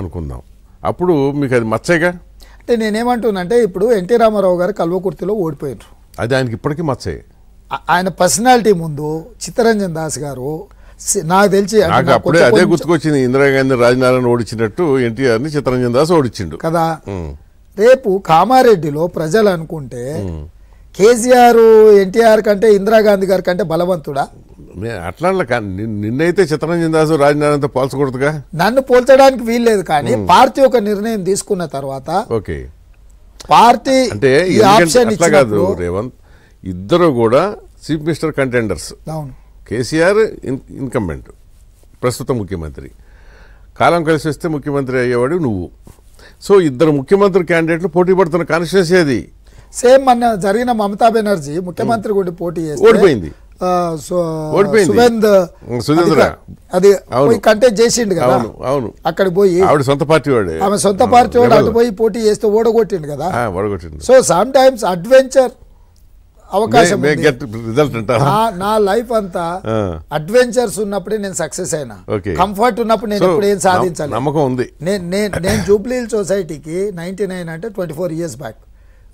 అనుకుందాం అప్పుడు మీకు అది మచ్చగా అంటే నేనేమంటున్నానంటే ఇప్పుడు ఎన్టీ రామారావు గారు కల్వకుర్తిలో ఓడిపోయారు అది ఆయనకి ఇప్పటికీ మచ్చే ఆయన పర్సనాలిటీ ముందు చిత్తరంజన్ దాస్ గారు నాకు తెలిసి అప్పుడే అదే గుర్తుకొచ్చింది ఇందిరాగాంధీ రాజనారాయణ ఓడిచ్చినట్టు ఎన్టీఆర్ని చిత్తరంజన్ దాస్ ఓడిచ్చిండు కదా రేపు కామారెడ్డిలో ప్రజలు అనుకుంటే కేసీఆర్ ఎన్టీఆర్ కంటే ఇందిరాగాంధీ గారి కంటే బలవంతుడా అట్లా నిన్నైతే చిత్రంజన్ దాసు రాజనారాయణతో పోల్చకూడదుగా నన్ను పోల్చడానికి వీల్లేదు కానీ పార్టీ ఒక నిర్ణయం తీసుకున్న తర్వాత ఓకే పార్టీ అంటే అట్లా కాదు రేవంత్ ఇద్దరు కూడా చీఫ్ మినిస్టర్ కంటెండర్స్ అవును కేసీఆర్ ఇన్కంబెంట్ ప్రస్తుత ముఖ్యమంత్రి కాలం కలిసి వస్తే ముఖ్యమంత్రి అయ్యేవాడు నువ్వు సో ఇద్దరు ముఖ్యమంత్రి క్యాండిడేట్లు పోటీ పడుతున్న కాన్షియస్ ఏది సేమ్ మన జరిగిన మమతా బెనర్జీ ముఖ్యమంత్రి కూడా పోటీ ఓడిపోయింది సుగంధ్ సుధీంద్ర అది పోయి కంటెస్ట్ చేసిండు కదా అవును అక్కడ పోయి ఆవిడ సొంత పార్టీ వాడు ఆమె సొంత పార్టీ వాడు అటు పోయి పోటీ చేస్తే ఓడగొట్టిండు కదా ఓడగొట్టిండు సో సమ్ టైమ్స్ అడ్వెంచర్ అవకాశం నా లైఫ్ అంతా అడ్వెంచర్స్ ఉన్నప్పుడే నేను సక్సెస్ అయినా కంఫర్ట్ ఉన్నప్పుడు నేను ఇప్పుడు ఏం సాధించాలి నమ్మకం ఉంది నేను నేను జూబ్లీ సొసైటీకి నైన్టీ నైన్ అంటే ట్వంటీ ఫోర్ ఇయర్స్ బ్యాక్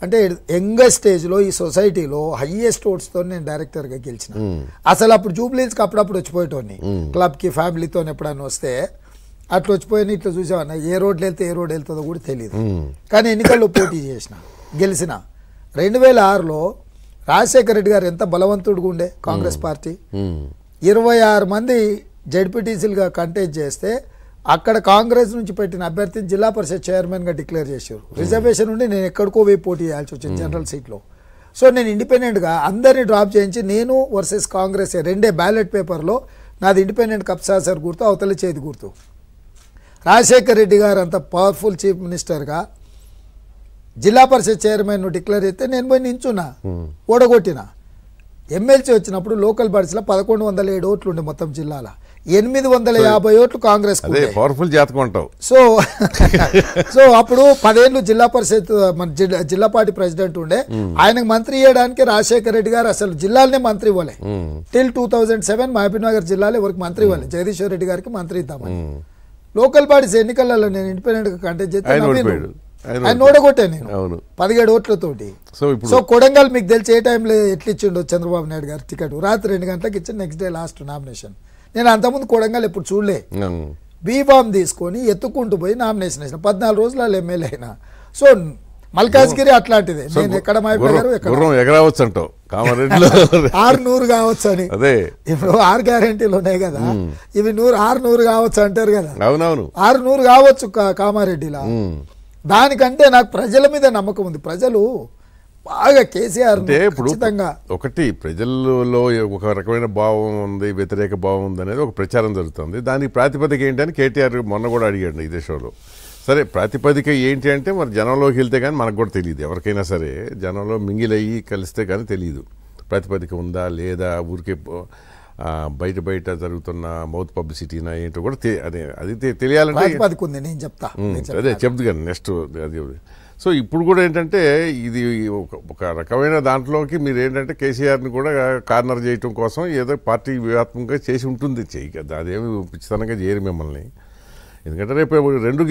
అంటే యంగెస్ట్ స్టేజ్లో ఈ సొసైటీలో హయ్యెస్ట్ ఓట్స్తో నేను డైరెక్టర్గా గెలిచిన అసలు అప్పుడు జూబ్లీస్కి అప్పుడప్పుడు వచ్చిపోయేటోని క్లబ్కి ఫ్యామిలీతో ఎప్పుడన్నా వస్తే అట్లా వచ్చిపోయినా ఇట్లా చూసామన్న ఏ రోడ్లు వెళ్తే ఏ రోడ్ వెళ్తుందో కూడా తెలియదు కానీ ఎన్నికల్లో పోటీ చేసిన గెలిచిన రెండు వేల ఆరులో రాజశేఖర రెడ్డి గారు ఎంత బలవంతుడుగా ఉండే కాంగ్రెస్ పార్టీ ఇరవై ఆరు మంది జడ్పీటీసీలుగా కంటెస్ట్ చేస్తే అక్కడ కాంగ్రెస్ నుంచి పెట్టిన అభ్యర్థిని జిల్లా పరిషత్ చైర్మన్గా డిక్లేర్ చేశారు hmm. రిజర్వేషన్ నుండి నేను ఎక్కడికో పోయి పోటీ చేయాల్సి వచ్చింది hmm. జనరల్ సీట్లో సో నేను ఇండిపెండెంట్గా అందరినీ డ్రాప్ చేయించి నేను వర్సెస్ కాంగ్రెస్ రెండే బ్యాలెట్ పేపర్లో నాది ఇండిపెండెంట్ కప్సాసర్ గుర్తు అవతలి చేతి గుర్తు రాజశేఖర్ రెడ్డి గారు అంత పవర్ఫుల్ చీఫ్ మినిస్టర్గా జిల్లా పరిషత్ చైర్మన్ డిక్లేర్ చేస్తే నేను పోయి నించున్నా hmm. ఓడగొట్టిన ఎమ్మెల్సీ వచ్చినప్పుడు లోకల్ బర్డ్స్లో పదకొండు వందల ఏడు ఓట్లు ఉండే మొత్తం జిల్లాలో ఎనిమిది వందల యాభై ఓట్లు కాంగ్రెస్ పవర్ఫుల్ జాతకం అంటావు సో సో అప్పుడు పదేళ్ళు జిల్లా పరిషత్ మన జిల్లా పార్టీ ప్రెసిడెంట్ ఉండే ఆయనకు మంత్రి ఇవ్వడానికి రాజశేఖర రెడ్డి గారు అసలు జిల్లాలనే మంత్రి ఇవ్వలే till two thousand seven Mahabubnagar జిల్లాలో ఎవరికి మంత్రి ఇవ్వాలి జగదీశ్వర్ రెడ్డి గారికి మంత్రి ఇద్దామని లోకల్ పార్టీస్ ఎన్నికలలో నేను ఇండిపెండెంట్ గా కంటెస్ట్ చేస్తే ఆయన ఓడగొట్టా నేను పదిహేడు ఓట్లతోటి సో కొడంగల్ మీకు తెలిసి ఏ టైంలో ఎట్లు ఇచ్చిండో చంద్రబాబు నాయుడు గారు టికెట్ రాత్రి రెండు గంటలకు ఇచ్చి నెక్స్ట్ డే లాస్ట్ నామినేషన్ నేను అంతకుముందు కొడంగల్ ఎప్పుడు చూడలే బీఫామ్ తీసుకొని ఎత్తుకుంటూ పోయి నామినేషన్ వేసిన పద్నాలుగు రోజులు వాళ్ళు ఎమ్మెల్యే అయినా సో మల్కాజ్గిరి అట్లాంటిదే నేను ఎక్కడ ఎగరవచ్చు అంటావు ఆరు నూరు కావచ్చు అని అదే ఇప్పుడు ఆరు గ్యారంటీలు ఉన్నాయి కదా ఇవి నూరు ఆరు నూరు కావచ్చు అంటారు కదా అవునవును ఆరు నూరు కావచ్చు కామారెడ్డిలా దానికంటే నాకు ప్రజల మీద నమ్మకం ఉంది ప్రజలు బాగా కేసీఆర్ ఇప్పుడు ఒకటి ప్రజల్లో ఒక రకమైన భావం ఉంది వ్యతిరేక భావం ఉంది అనేది ఒక ప్రచారం జరుగుతుంది దానికి ప్రాతిపదిక ఏంటి అని కేటీఆర్ మొన్న కూడా అడిగాడు ఇదే షోలో సరే ప్రాతిపదిక ఏంటి అంటే మరి జనంలోకి వెళ్తే కానీ మనకు కూడా తెలియదు ఎవరికైనా సరే జనంలో మింగిలయ్యి కలిస్తే కానీ తెలియదు ప్రాతిపదిక ఉందా లేదా ఊరికే బయట బయట జరుగుతున్న మౌత్ పబ్లిసిటీనా ఏంటో కూడా అదే అది తెలియాలంటే నేను చెప్తా అదే చెప్తు కానీ నెక్స్ట్ అది సో ఇప్పుడు కూడా ఏంటంటే ఇది ఒక రకమైన దాంట్లోకి మీరు ఏంటంటే కేసీఆర్ని కూడా కార్నర్ చేయటం కోసం ఏదో పార్టీ వ్యూహాత్మకంగా చేసి ఉంటుంది చేయి కదా అదేమి పిచ్చితనంగా చేయరు మిమ్మల్ని ఎందుకంటే రేపు రెండు